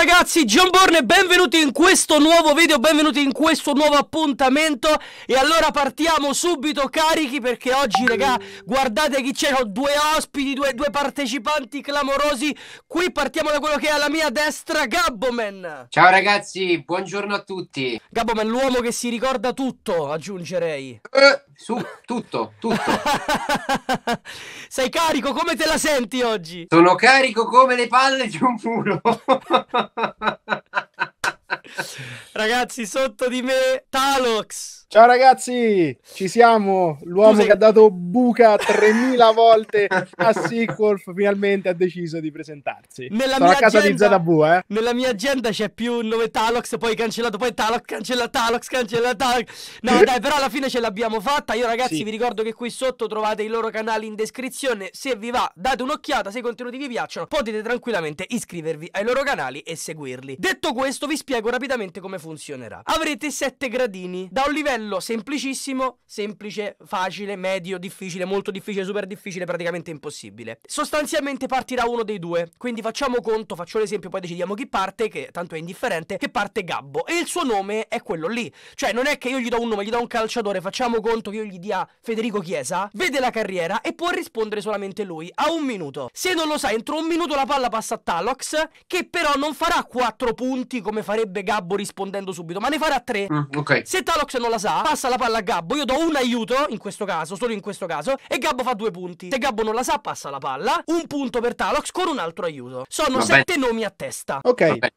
ragazzi, John Borne, benvenuti in questo nuovo video, benvenuti in questo nuovo appuntamento E allora partiamo subito carichi perché oggi raga, guardate chi c'è, ho due ospiti, due, due, partecipanti clamorosi Qui partiamo da quello che è alla mia destra, Gabboman Ciao ragazzi, buongiorno a tutti Gabboman, l'uomo che si ricorda tutto, aggiungerei eh, Su, tutto, tutto Sei carico, come te la senti oggi? Sono carico come le palle di un muro Ragazzi, sotto di me, Talox. Ciao ragazzi, ci siamo. L'uomo sei... che ha dato buca 3000 volte a Sequolf finalmente ha deciso di presentarsi. Nella Sono mia casa agenda, di ZW, eh. Nella mia agenda c'è più il nome Talox, poi cancellato, poi Talox, cancella Talox, cancella Talox. No, dai, però alla fine ce l'abbiamo fatta. Io ragazzi sì. vi ricordo che qui sotto trovate i loro canali in descrizione. Se vi va, date un'occhiata, se i contenuti vi piacciono, potete tranquillamente iscrivervi ai loro canali e seguirli. Detto questo, vi spiego rapidamente come funzionerà. Avrete 7 gradini da un livello livello semplicissimo, semplice, facile, medio, difficile, molto difficile, super difficile, praticamente impossibile. Sostanzialmente partirà uno dei due, quindi facciamo conto, faccio l'esempio, poi decidiamo chi parte, che tanto è indifferente, che parte Gabbo. E il suo nome è quello lì. Cioè non è che io gli do un nome, gli do un calciatore, facciamo conto che io gli dia Federico Chiesa, vede la carriera e può rispondere solamente lui, a un minuto. Se non lo sa, entro un minuto la palla passa a Talox, che però non farà 4 punti come farebbe Gabbo rispondendo subito, ma ne farà 3. Mm, ok. Se Talox non la sa, là, esatto. esatto. passa la palla a Gabbo, io do un aiuto, in questo caso, solo in questo caso, e Gabbo fa due punti. Se Gabbo non la sa, passa la palla, un punto per Talox con un altro aiuto. Sono Vabbè. sette nomi a testa. Ok. Vabbè.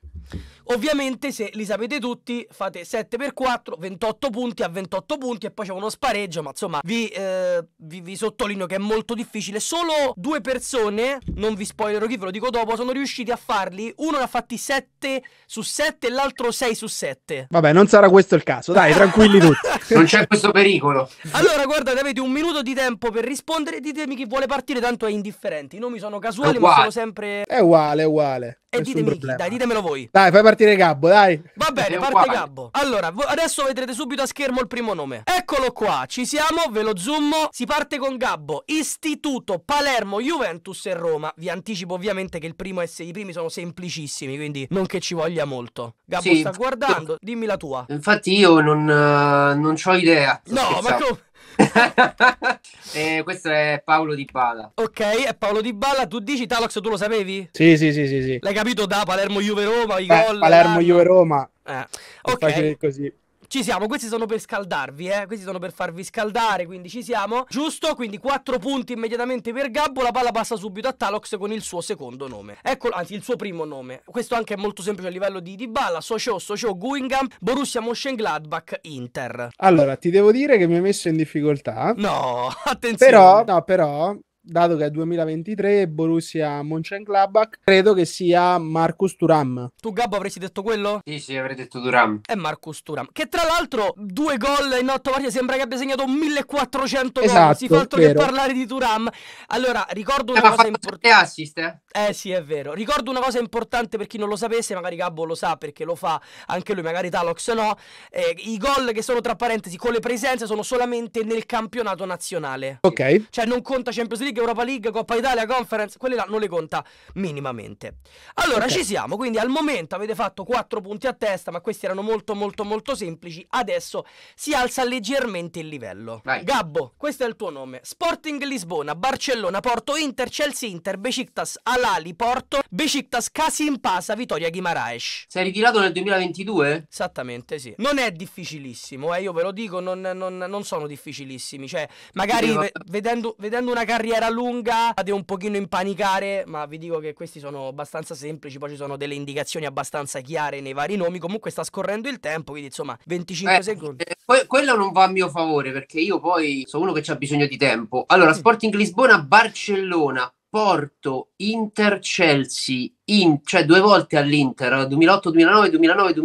Ovviamente, se li sapete tutti, fate 7 x 4, 28 punti a 28 punti e poi c'è uno spareggio, ma insomma vi, eh, vi, vi sottolineo che è molto difficile. Solo due persone, non vi spoilerò chi, ve lo dico dopo, sono riusciti a farli. Uno ne ha fatti 7 su 7 e l'altro 6 su 7. Vabbè, non sarà questo il caso, dai, tranquilli tutti. non c'è questo pericolo. Allora, guardate, avete un minuto di tempo per rispondere. Ditemi chi vuole partire, tanto è indifferente. I nomi sono casuali, ma sono sempre... È uguale, è uguale. E ditemi chi, dai, ditemelo voi. Dai, fai partire Gabbo, dai. Va bene, parte qua. Gabbo. Allora, adesso vedrete subito a schermo il primo nome. Eccolo qua, ci siamo, ve lo zoom. Si parte con Gabbo, Istituto, Palermo, Juventus e Roma. Vi anticipo ovviamente che il primo e i primi sono semplicissimi, quindi non che ci voglia molto. Gabbo sì. sta guardando, dimmi la tua. Infatti io non, uh, non ho idea. No, ma come... eh, questo è Paolo Di Bala. Ok, è Paolo Di Bala. Tu dici Talox, tu lo sapevi? Sì, sì, sì, sì. sì. L'hai capito da Palermo Juve Roma, i eh, gol. Palermo Juve Roma. Eh. Ok. Così. Ci siamo, questi sono per scaldarvi, eh. Questi sono per farvi scaldare, quindi ci siamo. Giusto, quindi 4 punti immediatamente per Gabbo. La palla passa subito a Talox con il suo secondo nome. Eccolo, anzi, il suo primo nome. Questo anche è molto semplice a livello di balla. Socio, Socio, Guingham, Borussia Mönchengladbach, Inter. Allora, ti devo dire che mi hai messo in difficoltà. No, attenzione. Però, no, però dato che è 2023, Borussia Mönchengladbach, credo che sia Marcus Turam. Tu Gabbo avresti detto quello? Sì, sì, avrei detto Turam. È Marcus Turam, che tra l'altro due gol in otto partite, sembra che abbia segnato 1400 esatto, gol, non si fa altro vero. che parlare di Turam. Allora, ricordo eh, una cosa importante. assist, eh? Eh sì, è vero. Ricordo una cosa importante per chi non lo sapesse, magari Gabbo lo sa perché lo fa anche lui, magari Talox no. Eh, I gol che sono tra parentesi con le presenze sono solamente nel campionato nazionale. Ok. Cioè non conta Champions League League, Europa League, Coppa Italia, Conference, quelle là non le conta minimamente. Allora okay. ci siamo, quindi al momento avete fatto 4 punti a testa, ma questi erano molto molto molto semplici. Adesso si alza leggermente il livello. Vai. Gabbo, questo è il tuo nome. Sporting Lisbona, Barcellona, Porto Inter, Chelsea Inter, Besiktas, Alali, Porto, Besiktas, Casimpasa, Vittoria Guimaraes. Sei ritirato nel 2022? Esattamente, sì. Non è difficilissimo, eh, io ve lo dico, non, non, non sono difficilissimi. Cioè, magari sì, ve- vedendo, vedendo una carriera era lunga, fate un pochino impanicare, ma vi dico che questi sono abbastanza semplici, poi ci sono delle indicazioni abbastanza chiare nei vari nomi, comunque sta scorrendo il tempo, quindi insomma 25 eh, secondi. Eh, poi, quello non va a mio favore perché io poi sono uno che ha bisogno di tempo. Allora, Sporting Lisbona, Barcellona, rapporto Inter-Chelsea, in, cioè due volte all'Inter, 2008-2009, eh,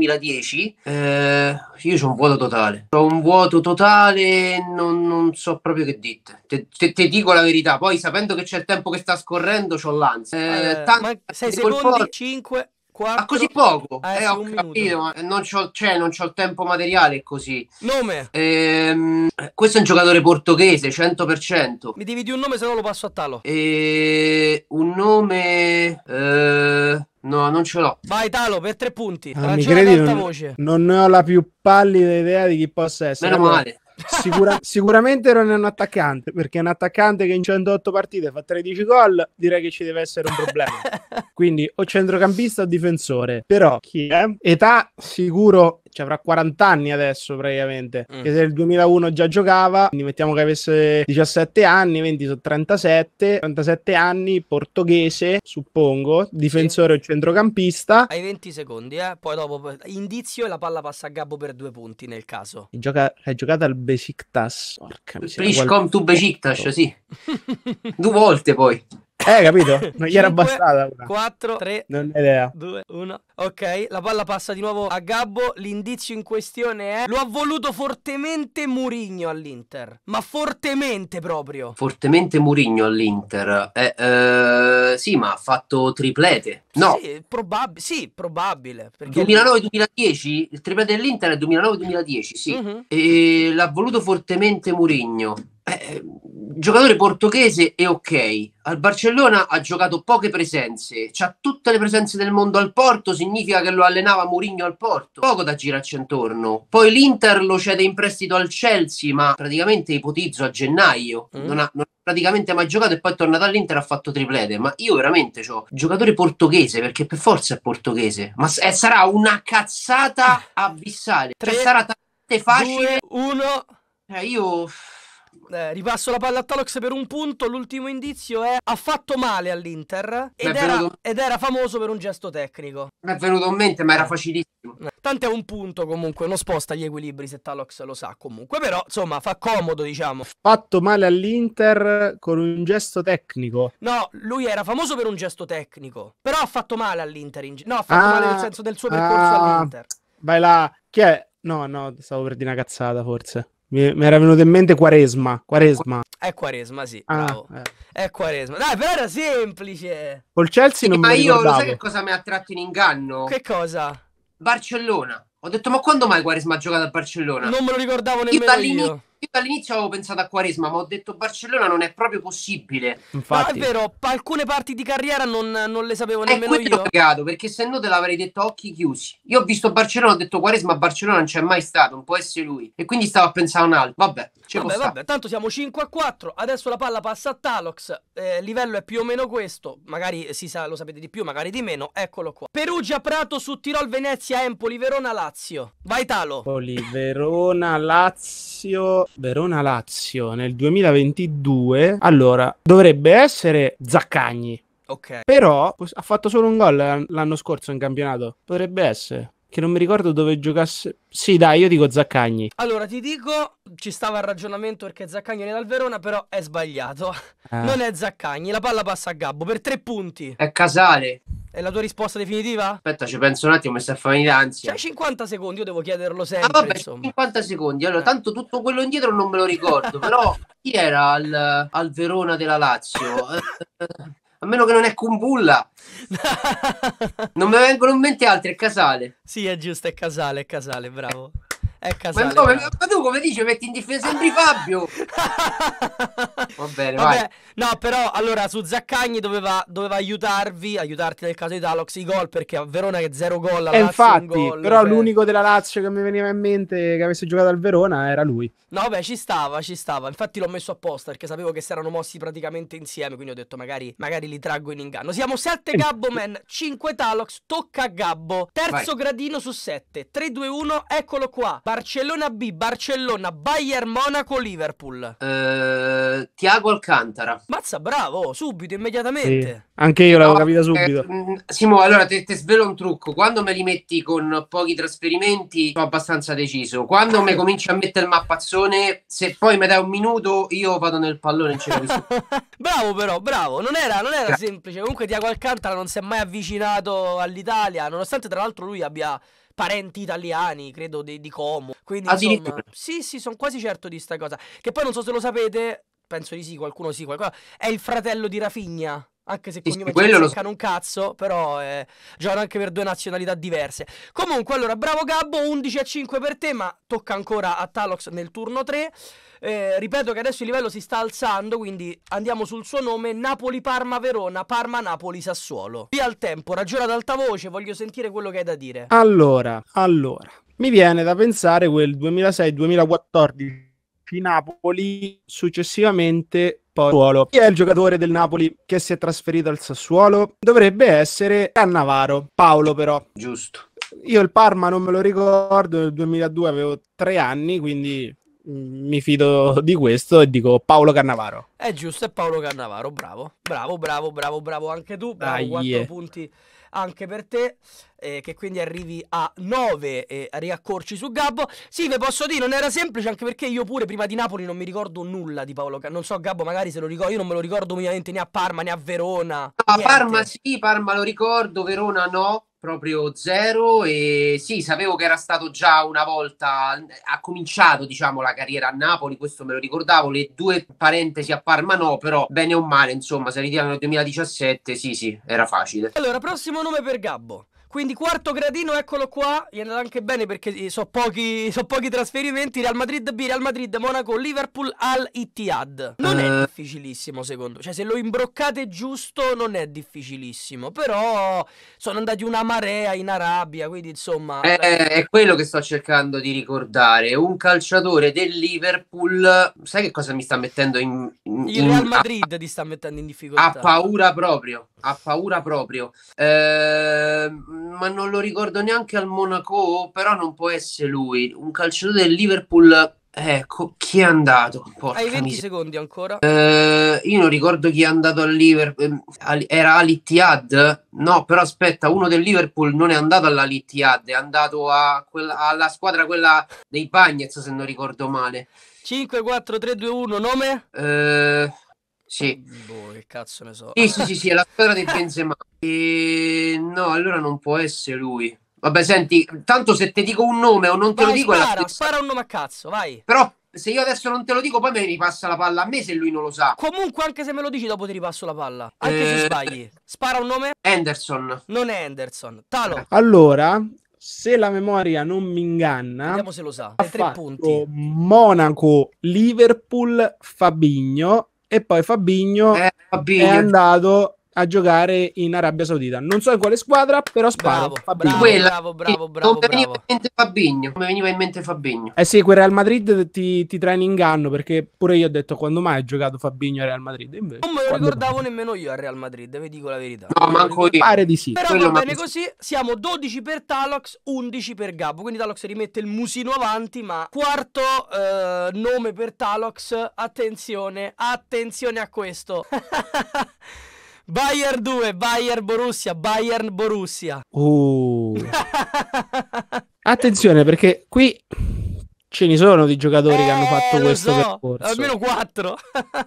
2009-2010, eh, io ho un vuoto totale. Ho un vuoto totale, non, non so proprio che dite. Te, te, te, dico la verità, poi sapendo che c'è il tempo che sta scorrendo, ho l'ansia. Eh, eh, tanti, secondi, 5... 4... Ah, così poco? Ah, eh, eh ho capito, non c'ho, cioè, non c'ho il tempo materiale così. Nome? Ehm, questo è un giocatore portoghese, 100%. Mi devi dire un nome, se no lo passo a Talo. E... Un nome... Eh... No, non ce l'ho. Vai, Talo, per tre punti. Ah, mi credi, non, voce. non ho la più pallida idea di chi possa essere. Meno male. Sicura, sicuramente non è un attaccante, perché è un attaccante che in 108 partite fa 13 gol, direi che ci deve essere un problema. Quindi o centrocampista o difensore. Però chi è? Età sicuro cioè avrà 40 anni adesso praticamente, mm. che se nel 2001 già giocava, quindi mettiamo che avesse 17 anni, 20 sono 37, 37 anni, portoghese, suppongo, difensore sì. o centrocampista. Hai 20 secondi, eh? poi dopo indizio e la palla passa a Gabbo per due punti nel caso. E gioca, hai giocato al Besiktas, porca miseria. Please come to Besiktas, sì. due volte poi. Eh, capito? Non gli era bastata. 4, 3, 2, 1. Ok, la palla passa di nuovo a Gabbo. L'indizio in questione è: lo ha voluto fortemente Murigno all'Inter. Ma fortemente proprio. Fortemente Murigno all'Inter. Eh, eh, sì, ma ha fatto triplete. No. Sì, probab- sì probabile. 2009-2010, il triplete dell'Inter è 2009-2010, sì. Mm-hmm. E l'ha voluto fortemente Murigno. Eh, eh, giocatore portoghese è ok. Al Barcellona ha giocato poche presenze, ha tutte le presenze del mondo al Porto, significa che lo allenava Mourinho al Porto. Poco da girarci intorno. Poi l'Inter lo cede in prestito al Chelsea, ma praticamente ipotizzo a gennaio. Mm. Non, ha, non praticamente mai giocato e poi è tornato all'Inter ha fatto triplete. Ma io veramente ho giocatore portoghese perché per forza è portoghese. Ma è, eh, sarà una cazzata abissale. Cioè, Tre, sarà tante facile. Due, uno. Eh, io eh, ripasso la palla a Talox per un punto. L'ultimo indizio è ha fatto male all'Inter ed era, ed era, famoso per un gesto tecnico. Mi è venuto in mente, ma era eh. facilissimo. Eh, tanto è un punto comunque, non sposta gli equilibri se Talox lo sa comunque, però insomma fa comodo diciamo. Fatto male all'Inter con un gesto tecnico. No, lui era famoso per un gesto tecnico, però ha fatto male all'Inter, in... no ha fatto ah, male nel ah, senso del suo percorso ah, all'Inter. Vai là, chi è? No, no, stavo per dire una cazzata forse. Mi, mi era venuto in mente Quaresma. Quaresma. È Quaresma, sì. Ah, eh. È Quaresma. Dai, però era semplice. Col Chelsea sì, non ma mi ricordavo. Ma io lo sai che cosa mi ha tratto in inganno? Che cosa? Barcellona. Ho detto, ma quando mai Quaresma ha giocato a Barcellona? Non me lo ricordavo nemmeno io. Io all'inizio avevo pensato a Quaresma, ma ho detto Barcellona non è proprio possibile. Infatti. No, è vero, alcune parti di carriera non, non le sapevo eh, nemmeno io. Ho pagato, perché se no te l'avrei detto a occhi chiusi. Io ho visto Barcellona, ho detto Quaresma, Barcellona non c'è mai stato, non può essere lui. E quindi stavo a pensare a un altro. Vabbè, c'è vabbè, vabbè. tanto siamo 5 a 4, adesso la palla passa a Talox, eh, livello è più o meno questo, magari si sa, lo sapete di più, magari di meno, eccolo qua. Perugia, Prato, su Tirol, Venezia, Empoli, Verona, Lazio. Vai Talo. Poli, Verona, Lazio... Verona-Lazio nel 2022, allora dovrebbe essere Zaccagni. Ok. Però ha fatto solo un gol l'anno scorso in campionato. Potrebbe essere che non mi ricordo dove giocasse. Sì, dai, io dico Zaccagni. Allora, ti dico, ci stava il ragionamento perché Zaccagni viene dal Verona, però è sbagliato. Eh. Non è Zaccagni, la palla passa a Gabbo per tre punti. È Casale. È la tua risposta definitiva? Aspetta, ci penso un attimo, mi sta fare l'ansia. C'hai 50 secondi, io devo chiederlo ah, sempre. Ah, vabbè, insomma. 50 secondi. Allora, eh. tanto tutto quello indietro non me lo ricordo. però chi era al, al Verona della Lazio? Eh, a meno che non è Kumbulla. non mi vengono in mente altri, è Casale. Sì, è giusto, è Casale, è Casale, bravo. È casale, ma, no, ma, tu come dici metti in difesa sempre Fabio? Va bene, Vabbè, No, però allora su Zaccagni doveva, doveva, aiutarvi, aiutarti nel caso di Talox i gol perché a Verona che zero gol alla eh, infatti, goal, però per... Cioè. l'unico della Lazio che mi veniva in mente che avesse giocato al Verona era lui. No, beh, ci stava, ci stava. Infatti l'ho messo apposta perché sapevo che si erano mossi praticamente insieme, quindi ho detto magari, magari li traggo in inganno. Siamo 7 eh. Gabbo Man, 5 Talox, tocca a Gabbo. Terzo Vai. gradino su 7. 3 2 1, eccolo qua. Barcellona B, Barcellona, Bayern Monaco, Liverpool. Uh, eh, Tiago Alcantara. Mazza, bravo, subito, immediatamente. Sì. Anche io l'avevo no, capita eh, subito. Eh, Simo, allora ti svelo un trucco. Quando me li metti con pochi trasferimenti, sono abbastanza deciso. Quando me cominci a mettere il mappazzone, se poi mi dai un minuto, io vado nel pallone e ce la risolvo. bravo però, bravo. Non era, non era semplice. Comunque Tiago Alcantara non si è mai avvicinato all'Italia, nonostante tra l'altro lui abbia parenti italiani, credo, di, di Como. Quindi, insomma, sì, sì, sono quasi certo di sta cosa. Che poi non so se lo sapete, penso di sì, qualcuno sì, qualcuno... È il fratello di Rafigna. Anche se sì, cognome quello lo... un cazzo, però eh, giocano anche per due nazionalità diverse. Comunque, allora, bravo Gabbo, 11 a 5 per te, ma tocca ancora a Talox nel turno 3. Eh, ripeto che adesso il livello si sta alzando, quindi andiamo sul suo nome: Napoli-Parma-Verona, Parma-Napoli-Sassuolo. Via al tempo, ragiona ad alta voce, voglio sentire quello che hai da dire. Allora, allora, mi viene da pensare quel 2006-2014 Napoli, successivamente Sassuolo. Chi è il giocatore del Napoli che si è trasferito al Sassuolo? Dovrebbe essere Cannavaro, Paolo però. Giusto. Io il Parma non me lo ricordo, nel 2002 avevo tre anni, quindi mm, mi fido di questo e dico Paolo Cannavaro. È giusto, è Paolo Cannavaro, bravo. Bravo, bravo, bravo, bravo anche tu. Bravo, Dai, 4 punti anche per te, eh, che quindi arrivi a 9 e riaccorci su Gabbo. Sì, ve posso dire, non era semplice anche perché io pure prima di Napoli non mi ricordo nulla di Paolo Cannavaro. Non so Gabbo magari se lo ricordo, io non me lo ricordo ovviamente né a Parma né a Verona. A Parma sì, Parma lo ricordo, Verona no proprio zero e sì, sapevo che era stato già una volta, ha cominciato diciamo la carriera a Napoli, questo me lo ricordavo, le due parentesi a Parma no, però bene o male insomma se ritirano nel 2017 sì sì, era facile. Allora, prossimo nome per Gabbo. Quindi quarto gradino, eccolo qua. Gli è andato anche bene perché eh, sono pochi, so pochi, trasferimenti. Real Madrid B, Real Madrid, Monaco, Liverpool al Ittihad. Non è eh. difficilissimo, secondo. Cioè, se lo imbroccate giusto, non è difficilissimo. Però sono andati una marea in Arabia. Quindi, insomma. È, eh, è quello che sto cercando di ricordare. Un calciatore del Liverpool. Sai che cosa mi sta mettendo in. in Il Real Madrid in, ti sta mettendo in difficoltà. Ha paura proprio. Ha paura proprio. Ehm ma non lo ricordo neanche al Monaco, però non può essere lui. Un calciatore del Liverpool Ecco, chi è andato? Porca Hai 20 miseria. secondi ancora? Eh, io non ricordo chi è andato al Liverpool. Ehm, era all'Ittihad? No, però aspetta, uno del Liverpool non è andato all'Ittihad, è andato quella, alla squadra quella dei Bagnets, se non ricordo male. 5, 4, 3, 2, 1, nome? Eh, sì. Ehm, boh, che cazzo ne so. Sì, sì, sì, sì, è la squadra di Benzema. E... Ehm, no, allora non può essere lui. Vabbè, senti, tanto se ti dico un nome o non te vai, lo dico... Spara, la... spara un nome a cazzo, vai. Però se io adesso non te lo dico, poi mi ripassa la palla a me se lui non lo sa. Comunque, anche se me lo dici, dopo ti ripasso la palla. Anche eh... se sbagli. Spara un nome. Anderson. Non è Anderson. Talo. Eh. Allora, se la memoria non mi inganna, vediamo se lo sa. Ha Tre punti. Monaco, Liverpool, Fabigno e poi Fabigno, eh, Fabigno. è andato a giocare in Arabia Saudita. Non so in quale squadra, però sparo. Bravo, bravo, bravo, bravo, bravo. Come veniva in mente Fabigno. Come veniva in mente Fabigno. Eh sì, quel Real Madrid ti, ti trae in inganno perché pure io ho detto quando mai ha giocato Fabigno al Real Madrid. Invece, non me lo ricordavo mai. nemmeno io al Real Madrid, vi dico la verità. No, manco io. Pare di sì. Però Quello va bene così, siamo 12 per Talox, 11 per Gabbo. Quindi Talox rimette il musino avanti, ma quarto eh, nome per Talox. Attenzione, attenzione a questo. Bayern 2, Bayern Borussia, Bayern Borussia. Uh. Attenzione perché qui ce ne sono di giocatori eh, che hanno eh, fatto questo so. percorso. Almeno 4.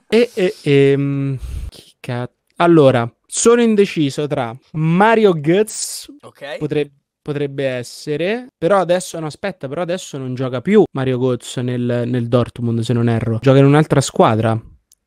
e, e, e ehm, chi cazzo? Allora, sono indeciso tra Mario Götz, okay. potrebbe potrebbe essere. Però adesso no, aspetta, però adesso non gioca più Mario Goz nel, nel, Dortmund, se non erro. Gioca in un'altra squadra.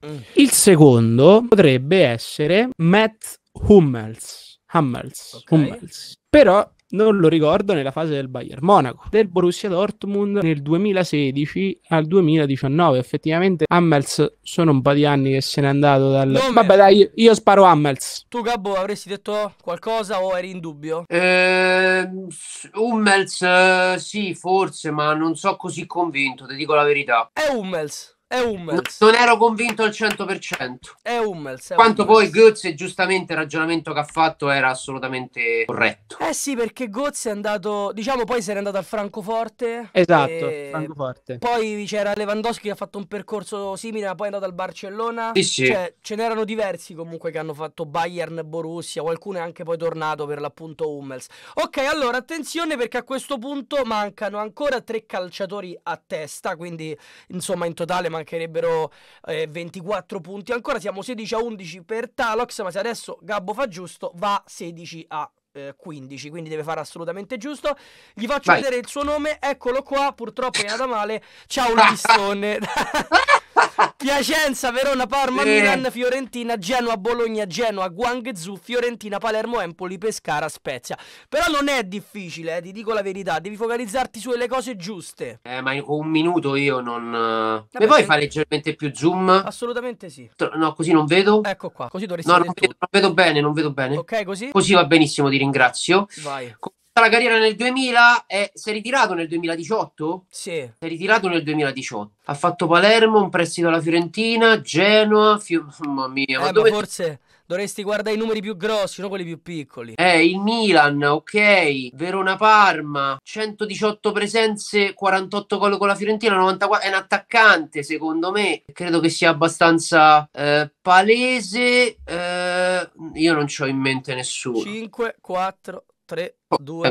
Mm. Il secondo potrebbe essere Matt Hummels. Hummels, okay. Hummels. Però non lo ricordo nella fase del Bayern Monaco, del Borussia Dortmund nel 2016 al 2019. Effettivamente Hummels sono un po' di anni che se n'è andato dal... Come? Vabbè dai, io sparo Hummels. Tu Gabbo avresti detto qualcosa o eri in dubbio? Ehm, eh, Hummels sì, forse, ma non sono così convinto, ti dico la verità. È Hummels. È Hummels. Non ero convinto al 100%. È Hummels. È Quanto Hummels. poi Goetz, giustamente il ragionamento che ha fatto era assolutamente corretto. Eh sì, perché Goetz è andato, diciamo, poi se n'è andato al Francoforte. Esatto, e... Francoforte. Poi c'era Lewandowski che ha fatto un percorso simile, poi è andato al Barcellona. Sì, sì. Cioè, ce n'erano diversi comunque che hanno fatto Bayern, Borussia, qualcuno è anche poi tornato per l'appunto Hummels. Ok, allora attenzione perché a questo punto mancano ancora tre calciatori a testa, quindi insomma in totale mancano mancherebbero eh, 24 punti ancora, siamo 16 a 11 per Talox, ma se adesso Gabbo fa giusto va 16 a 15, eh, quindi deve fare assolutamente giusto. Gli faccio Vai. vedere il suo nome, eccolo qua, purtroppo è andata male. Ciao Luistone. Piacenza, Verona, Parma, eh. Milan, Fiorentina, Genoa, Bologna, Genoa, Guangzhou, Fiorentina, Palermo, Empoli, Pescara, Spezia. Però non è difficile, eh, ti dico la verità, devi focalizzarti sulle cose giuste. Eh, ma con un minuto io non... Eh, Vabbè, e poi se... fare leggermente più zoom? Assolutamente sì. No, così non vedo. Ecco qua, così dovresti no, non vedo, non vedo, bene, non vedo bene. Ok, così? Così va benissimo, ti ringrazio. Vai. Con la carriera nel 2000 e eh, si è ritirato nel 2018? Sì. Si è ritirato nel 2018. Ha fatto Palermo, un prestito alla Fiorentina, Genoa, Fiu- mamma mia. Eh, ma dove... forse dovresti guardare i numeri più grossi, non quelli più piccoli. Eh, il Milan, ok, Verona Parma, 118 presenze, 48 gol con la Fiorentina, 94, è un attaccante secondo me, credo che sia abbastanza eh, palese, eh, io non ho in mente nessuno. 5, 4, 3, 2,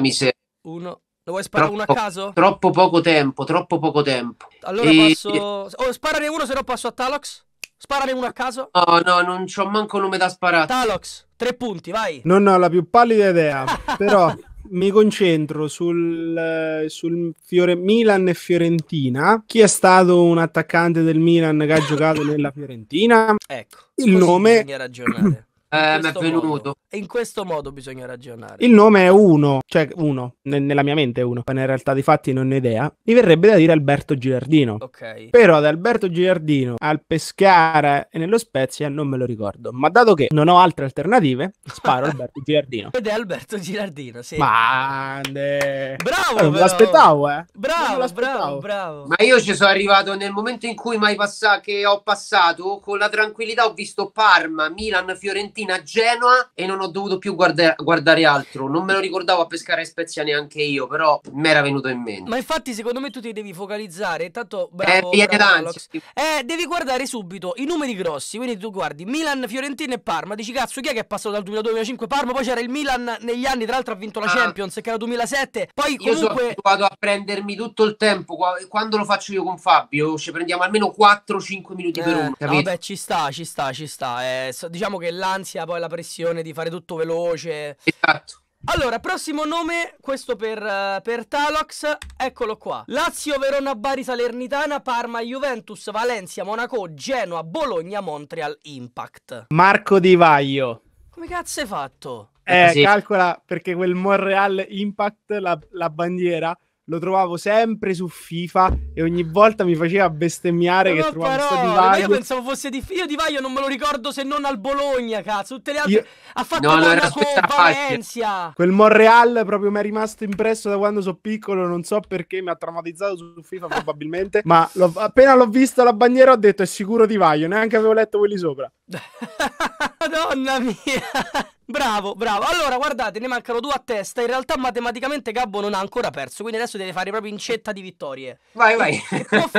1. Lo vuoi sparare troppo, uno a caso? Troppo poco tempo, troppo poco tempo. Allora e... passo... Oh, sparane uno, se no passo a Talox. Sparare uno a caso. No, no, non c'ho manco nome da sparare. Talox, tre punti, vai. Non ho la più pallida idea, però mi concentro sul, sul Fiore, Milan e Fiorentina. Chi è stato un attaccante del Milan che ha giocato nella Fiorentina? Ecco, il nome... bisogna ragionare eh, mi è venuto. E in questo modo bisogna ragionare. Il nome è uno, cioè uno, ne- nella mia mente è uno, ma in realtà di fatti non ne ho idea. Mi verrebbe da dire Alberto Girardino. Ok. Però ad Alberto Girardino al Pescara e nello Spezia non me lo ricordo. Ma dato che non ho altre alternative, sparo Alberto Girardino. Ed è Alberto Girardino, sì. Mande. Bravo! Non però. l'aspettavo, eh. Bravo, l'aspettavo. bravo, bravo. Ma io ci sono arrivato nel momento in cui mai passato, che ho passato, con la tranquillità ho visto Parma, Milan, Fiorentina mattina a Genoa e non ho dovuto più guarda- guardare altro. Non me lo ricordavo a pescare Spezia neanche io, però mi era venuto in mente. Ma infatti, secondo me tu ti devi focalizzare. Tanto bravo, eh, bravo eh, devi guardare subito i numeri grossi. Quindi tu guardi Milan, Fiorentina e Parma. Dici cazzo, chi è che è passato dal 2002-2005 Parma? Poi c'era il Milan negli anni, tra l'altro ha vinto la ah. Champions, che era 2007. Poi comunque... Io sono abituato a prendermi tutto il tempo. Quando lo faccio io con Fabio, ci prendiamo almeno 4-5 minuti eh, per uno. No, Vabbè, ci sta, ci sta, ci sta. Eh, diciamo che l'ansia ansia, poi la pressione di fare tutto veloce. Esatto. Allora, prossimo nome, questo per, eh, per Talox, eccolo qua. Lazio, Verona, Bari, Salernitana, Parma, Juventus, Valencia, Monaco, Genoa, Bologna, Montreal, Impact. Marco Di Vaio. Come cazzo hai fatto? Eh, calcola perché quel Montreal Impact, la, la bandiera, lo trovavo sempre su FIFA e ogni volta mi faceva bestemmiare no, che trovavo però, Di Vaglio. Io pensavo fosse di Io Di Vaglio non me lo ricordo se non al Bologna, cazzo. Tutte le altre io... ha fatto no, sua Valencia. Quel Monreal proprio mi è rimasto impresso da quando sono piccolo, non so perché mi ha traumatizzato su FIFA probabilmente, ma l'ho... appena l'ho vista la bandiera ho detto è sicuro Di Vaglio, neanche avevo letto quelli sopra. Madonna mia! Bravo, bravo. Allora, guardate, ne mancano due a testa. In realtà, matematicamente, Gabbo non ha ancora perso. Quindi adesso deve fare proprio incetta di vittorie. Vai, vai.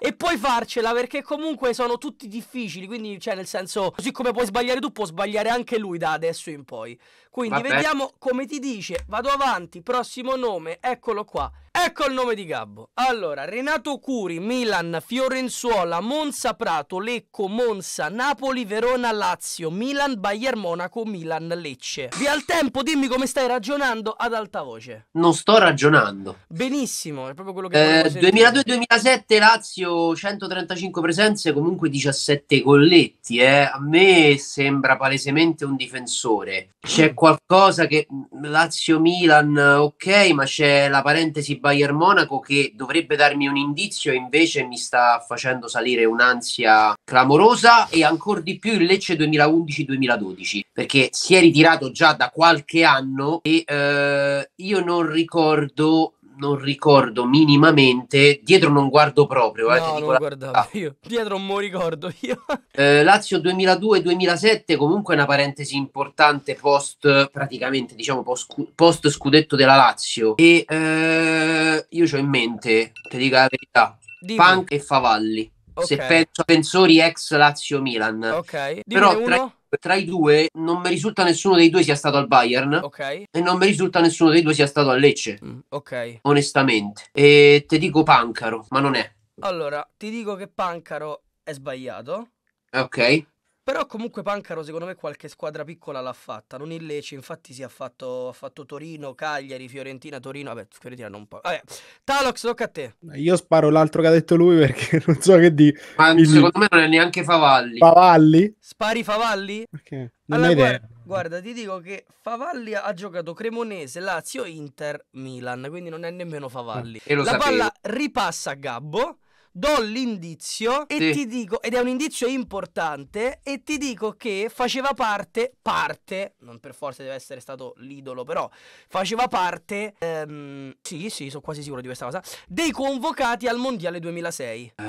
E, puoi farcela perché comunque sono tutti difficili. Quindi, cioè, nel senso, così come puoi sbagliare tu, può sbagliare anche lui da adesso in poi. Quindi, Vabbè. vediamo come ti dice. Vado avanti. Prossimo nome, eccolo qua. Ecco il nome di Gabbo. Allora, Renato Curi, Milan, Fiorenzuola, Monza, Prato, Lecco, Monza, Napoli, Verona, Lazio, Milan, Bayern, Monaco, Milan, Lecce. Vi al tempo, dimmi come stai ragionando ad alta voce. Non sto ragionando. Benissimo, è proprio quello che... Eh, 2002-2007 Lazio, 135 presenze, comunque 17 colletti. Eh. A me sembra palesemente un difensore. C'è qualcosa che mm, Lazio-Milan, ok, ma c'è la parentesi Bayern Monaco che dovrebbe darmi un indizio e invece mi sta facendo salire un'ansia clamorosa e ancora di più il Lecce 2011-2012 perché si è ritirato già da qualche anno e eh, io non ricordo non ricordo minimamente, dietro non guardo proprio. Eh, no, non la... guardavo ah. io, dietro non mi ricordo io. Eh, Lazio 2002-2007 comunque una parentesi importante post praticamente, diciamo post, post scudetto della Lazio e eh, io ho in mente, ti dico la verità, Dimmi. Punk e Favalli. Okay. Se penso a pensori ex Lazio Milan. Ok, Dimmi Però uno. Tra tra i due non mi risulta nessuno dei due sia stato al Bayern okay. e non mi risulta nessuno dei due sia stato al Lecce. Mm, ok. Onestamente. E te dico Pancaro, ma non è. Allora, ti dico che Pancaro è sbagliato. Ok. Però comunque Pancaro secondo me qualche squadra piccola l'ha fatta, non il Lecce, infatti si sì, ha, ha fatto, Torino, Cagliari, Fiorentina, Torino, vabbè Fiorentina non può. Vabbè. Talox, tocca a te. Io sparo l'altro che ha detto lui perché non so che di... Ma il... secondo me non è neanche Favalli. Favalli? Spari Favalli? Perché? Non allora, guarda, guarda, ti dico che Favalli ha giocato Cremonese, Lazio, Inter, Milan, quindi non è nemmeno Favalli. Eh, La sapevo. palla ripassa a Gabbo do l'indizio e sì. ti dico, ed è un indizio importante, e ti dico che faceva parte, parte, non per forza deve essere stato l'idolo, però faceva parte, ehm, sì, sì, sono quasi sicuro di questa cosa, dei convocati al Mondiale 2006. Uh,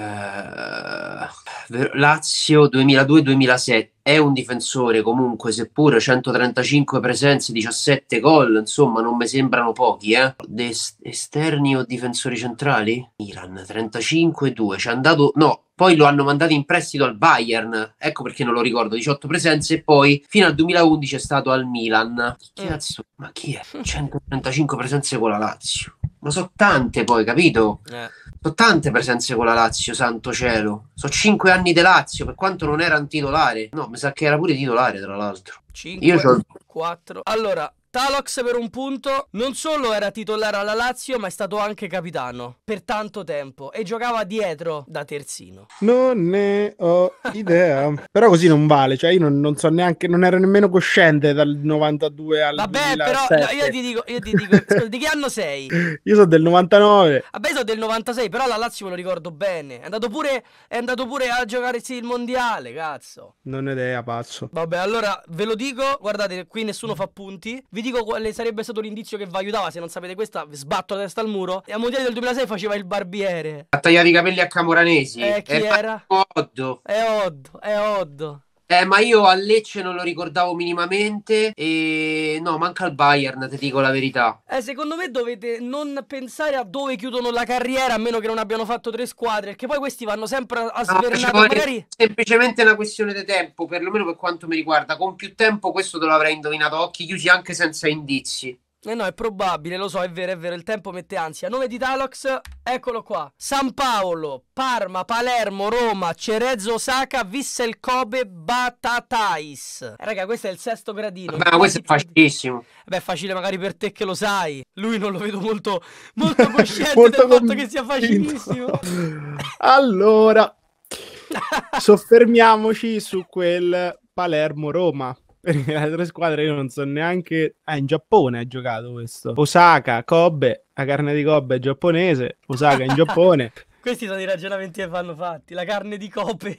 eh, Lazio 2002-2007 è un difensore comunque, seppure 135 presenze, 17 gol, insomma non mi sembrano pochi, eh. Des- esterni o difensori centrali? Milan, 35-2, ci è andato... no, poi lo hanno mandato in prestito al Bayern, ecco perché non lo ricordo, 18 presenze e poi fino al 2011 è stato al Milan. Che eh. cazzo, ma chi è? 135 presenze con la Lazio. Ma sono tante poi, capito? Eh sono tante presenze con la Lazio, santo cielo. Sono cinque anni di Lazio, per quanto non erano un titolare. No, mi sa che era pure titolare, tra l'altro. Cinque, Io quattro. Allora, Talox per un punto non solo era titolare alla Lazio ma è stato anche capitano per tanto tempo e giocava dietro da terzino. Non ne ho idea. però così non vale, cioè io non, non, so neanche, non ero nemmeno cosciente dal 92 al Vabbè 2007. però no, io ti dico, io ti dico di che anno sei? Io sono del 99. Vabbè sono del 96 però la Lazio me lo ricordo bene. È andato pure, è andato pure a giocare il mondiale, cazzo. Non ho idea, pazzo. Vabbè allora ve lo dico, guardate qui nessuno fa punti. Vi dico quale sarebbe stato l'indizio che vi aiutava. Se non sapete questa, sbatto la testa al muro. E a Mondiale del 2006 faceva il barbiere. Ha tagliato i capelli a Camoranesi. Eh, chi è era? Oddo. È eh, Oddo, è eh, Oddo. Eh, ma io a Lecce non lo ricordavo minimamente e no, manca il Bayern, ti dico la verità. Eh, secondo me dovete non pensare a dove chiudono la carriera, a meno che non abbiano fatto tre squadre, perché poi questi vanno sempre a, a no, cioè, magari... Semplicemente una questione di tempo, perlomeno per quanto mi riguarda. Con più tempo questo te lo avrei indovinato, occhi chiusi anche senza indizi. Eh no, è probabile, lo so, è vero, è vero, il tempo mette ansia. Nome di Talox, eccolo qua. San Paolo, Parma, Palermo, Roma, Cerezo, Osaka, Vissel Kobe, Batatais. Eh, raga, questo è il sesto gradino. Ma questo è facilissimo. Beh, facile magari per te che lo sai. Lui non lo vedo molto, molto cosciente molto del fatto che sia facilissimo. allora, soffermiamoci su quel Palermo-Roma perché le altre squadre io non so neanche... Ah, in Giappone ha giocato questo. Osaka, Kobe, la carne di Kobe è giapponese, Osaka in Giappone. Questi sono i ragionamenti che vanno fatti, la carne di Kobe.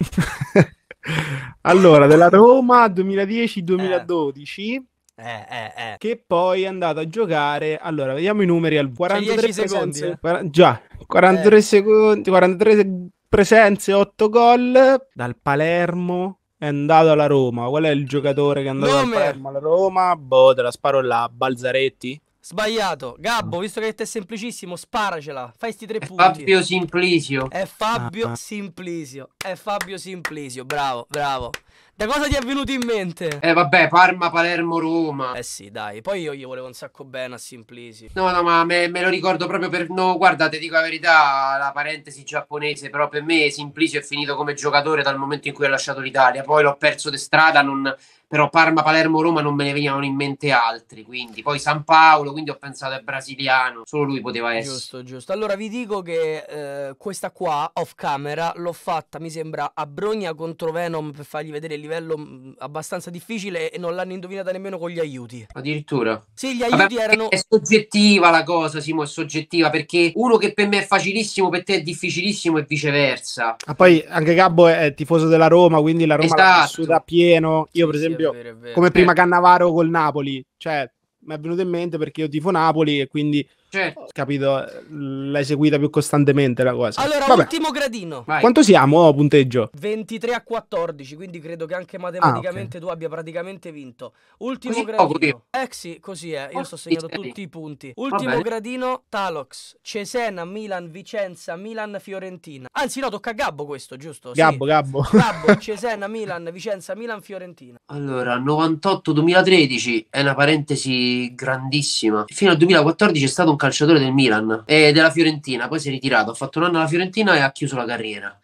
allora, della Roma 2010-2012... Eh, eh, eh, eh. Che poi è andato a giocare. Allora, vediamo i numeri al 43 secondi. secondi eh. Quar- già, 43 eh. secondi, 43 presenze, 8 gol dal Palermo è andato alla Roma. Qual è il giocatore che è andato Nome. al Palermo alla Roma? Boh, te la sparo là, Balzaretti. Sbagliato. Gabbo, visto che è semplicissimo, sparacela. Fai sti tre è punti. Fabio Simplisio. È Fabio ah. Simplizio. È Fabio Simplisio, Bravo, bravo. Da cosa ti è venuto in mente? Eh vabbè, Parma, Palermo, Roma. Eh sì, dai. Poi io gli volevo un sacco bene a Simplisi. No, no, ma me, me lo ricordo proprio per... No, guarda, ti dico la verità, la parentesi giapponese, però per me Simplisi è finito come giocatore dal momento in cui ha lasciato l'Italia. Poi l'ho perso di strada, non però Parma, Palermo, Roma non me ne venivano in mente altri, quindi poi San Paolo, quindi ho pensato al brasiliano, solo lui poteva essere. Giusto, giusto. Allora vi dico che eh, questa qua, off camera, l'ho fatta, mi sembra, a Brogna contro Venom per fargli vedere il livello mm, abbastanza difficile e non l'hanno indovinata nemmeno con gli aiuti. Addirittura? Sì, gli aiuti Vabbè, erano... È soggettiva la cosa, Simo, è soggettiva, perché uno che per me è facilissimo, per te è difficilissimo e viceversa. Ma ah, poi anche Gabbo è, è tifoso della Roma, quindi la Roma esatto. l'ha vissuta pieno. Io per esempio esempio, è vero, è vero. prima eh. Cannavaro col Napoli, cioè mi è venuto in mente perché io tifo Napoli e quindi Certo. Capito? L'hai seguita più costantemente la cosa. Allora, Vabbè. ultimo gradino. Vai. Quanto siamo oh, punteggio? 23 a 14, quindi credo che anche matematicamente ah, okay. tu abbia praticamente vinto. Ultimo così gradino. Poco, eh sì, così è. Io oh, sto segnando tutti i punti. Ultimo gradino, Talox. Cesena, Milan, Vicenza, Milan, Fiorentina. Anzi, no, tocca a Gabbo questo, giusto? Gabbo, sì. Gabbo. Gabbo, Cesena, Milan, Vicenza, Milan, Fiorentina. Allora, 98-2013 è una parentesi grandissima. Fino al 2014 è stato un un calciatore del Milan e della Fiorentina, poi si è ritirato, ha fatto un anno alla Fiorentina e ha chiuso la carriera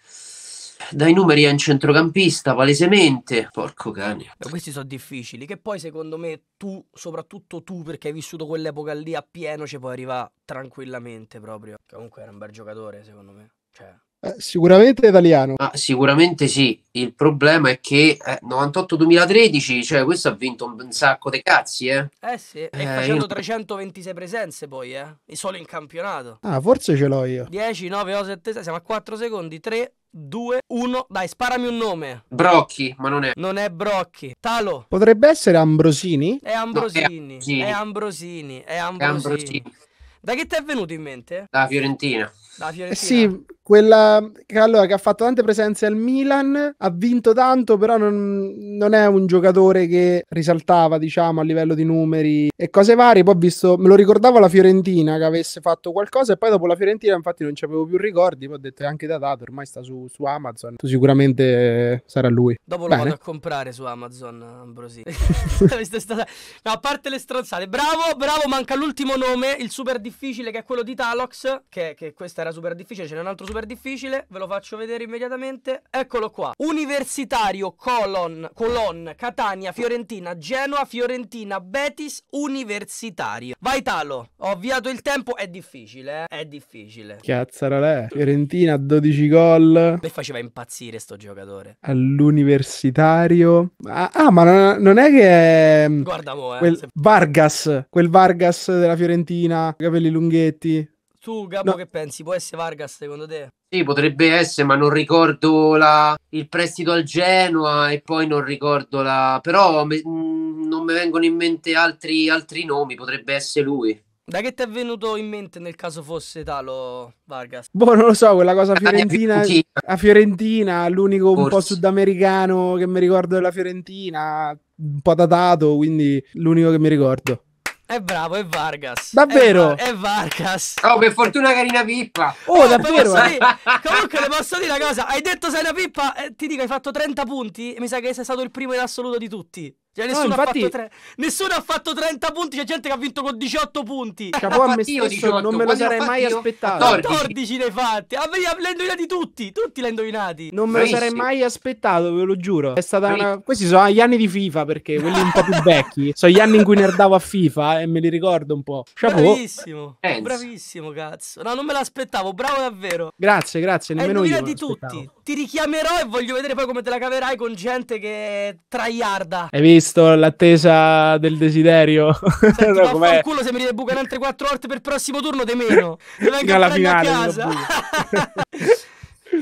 dai numeri è un centrocampista palesemente. Porco cane. Beh, questi sono difficili. Che poi, secondo me, tu, soprattutto tu, perché hai vissuto quell'epoca lì a pieno, ci puoi arrivare tranquillamente proprio. Comunque era un bel giocatore, secondo me. Cioè, eh, sicuramente italiano. Ah, sicuramente sì. Il problema è che eh, 98-2013, cioè questo ha vinto un sacco di cazzi, eh. Eh sì, e eh, facendo io... 326 presenze poi, eh. E solo in campionato. Ah, forse ce l'ho io. 10, 9, 8, 7, 6, siamo a 4 secondi, 3, 2, 1. Dai, sparami un nome. Brocchi, ma non è. Non è Brocchi. Talo. Potrebbe essere Ambrosini? È Ambrosini. No, è, Ambrosini. È, Ambrosini. è Ambrosini. È Ambrosini. È Ambrosini. Da che ti è venuto in mente? Da Fiorentina. Da eh Fiorentina. Eh sì, quella che, allora, che ha fatto tante presenze al Milan, ha vinto tanto, però non, non, è un giocatore che risaltava, diciamo, a livello di numeri e cose varie. Poi ho visto, me lo ricordavo la Fiorentina che avesse fatto qualcosa e poi dopo la Fiorentina infatti non ci avevo più ricordi, poi ho detto è anche datato, ormai sta su, su Amazon, tu sicuramente sarà lui. Dopo Bene. lo vado a comprare su Amazon, Ambrosini. no, a parte le stronzate, bravo, bravo, manca l'ultimo nome, il super di difficile che è quello di Talox, che, che questa era super difficile, ce n'è un altro super difficile, ve lo faccio vedere immediatamente. Eccolo qua. Universitario, Colon, Colon, Catania, Fiorentina, Genoa, Fiorentina, Betis, Universitario. Vai Talo, ho avviato il tempo, è difficile, eh? È difficile. Chiazzarolè, Fiorentina, 12 gol. Mi faceva impazzire sto giocatore. All'universitario. Ah, ah ma non è che è... Mm, Guarda mo, eh. Quel Vargas, quel Vargas della Fiorentina, capellino capelli lunghetti. Tu, Gabo, no. che pensi? Può essere Vargas secondo te? Sì, potrebbe essere, ma non ricordo la... il prestito al Genoa e poi non ricordo la... Però me... Mm, non mi vengono in mente altri, altri nomi, potrebbe essere lui. Da che ti è venuto in mente nel caso fosse Talo Vargas? Boh, non lo so, quella cosa fiorentina, Fiorentina. a Fiorentina, l'unico Forse. un po' sudamericano che mi ricordo della Fiorentina, un po' datato, quindi l'unico che mi ricordo. È bravo, è Vargas. Davvero? È, è Vargas. Oh, per fortuna carina pippa. Oh, eh, davvero? Eh? Comunque le posso dire una cosa. Hai hai detto pippa? Eh, ti dico, fatto 30 punti. Mi sa che sei stato il primo in assoluto di tutti. Cioè, nessuno, no, infatti... ha tre... nessuno, ha fatto 30 punti, c'è gente che ha vinto con 18 punti. Capo a me stesso, 18, ah, non me lo sarei mai io? aspettato. 14, ne fatti. Ah, l'ha indovinati tutti, tutti l'ha indovinati. Non me Bravissimo. lo sarei mai aspettato, ve lo giuro. È stata una... Questi sono gli anni di FIFA, perché quelli un po' più vecchi. Sono gli anni in cui nerdavo a FIFA eh, e me li ricordo un po'. Chapeau. Bravissimo, Enzo. bravissimo cazzo. No, non me l'aspettavo, bravo davvero. Grazie, grazie, nemmeno io. Hai indovinati tutti ti richiamerò e voglio vedere poi come te la caverai con gente che traiarda. Hai visto l'attesa del desiderio? Senti, cioè, no, ma culo se mi ridebucano altre 4 orte per il prossimo turno, te meno. Non venga alla finale, a casa.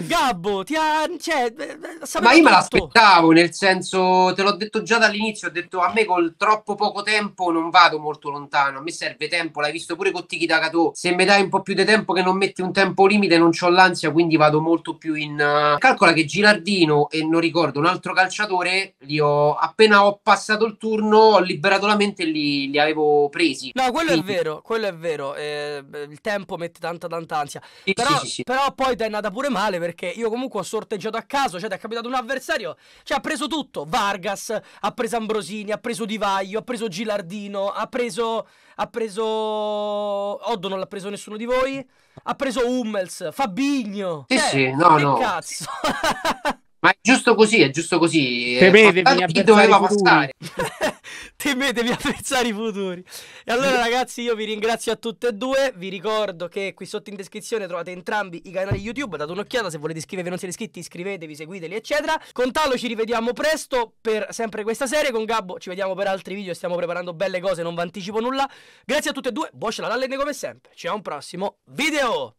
Gabbo, ti ha... Cioè, eh, eh, ma io me l'aspettavo, nel senso, te l'ho detto già dall'inizio, ho detto a me col troppo poco tempo non vado molto lontano, a me serve tempo, l'hai visto pure con Tiki Takato, se mi dai un po' più di tempo che non metti un tempo limite non ho l'ansia, quindi vado molto più in... Eh, calcola che Girardino e non ricordo un altro calciatore, li ho appena ho passato il turno, ho liberato la mente e li, li avevo presi. No, quello quindi... è vero, quello è vero, eh, il tempo mette tanta tanta ansia, sì, però, sì, sì, però poi ti è andata pure male perché io comunque ho sorteggiato a caso, cioè ti è capitato un avversario, cioè ha preso tutto, Vargas, ha preso Ambrosini, ha preso Di Vaio, ha preso Gilardino, ha preso, ha preso, Oddo non l'ha preso nessuno di voi, ha preso Hummels, Fabigno, sì, cioè, sì, no, che no. cazzo... Ma è giusto così, è giusto così. Temetevi a chi doveva passare. Temetevi a i futuri. E allora ragazzi io vi ringrazio a tutte e due, vi ricordo che qui sotto in descrizione trovate entrambi i canali YouTube, date un'occhiata se volete iscrivervi e non siete iscritti, iscrivetevi, seguiteli eccetera. Con Tallo ci rivediamo presto per sempre questa serie, con Gabbo ci vediamo per altri video, stiamo preparando belle cose, non vi anticipo nulla. Grazie a tutte e due, buon ce la come sempre, ci a un prossimo video!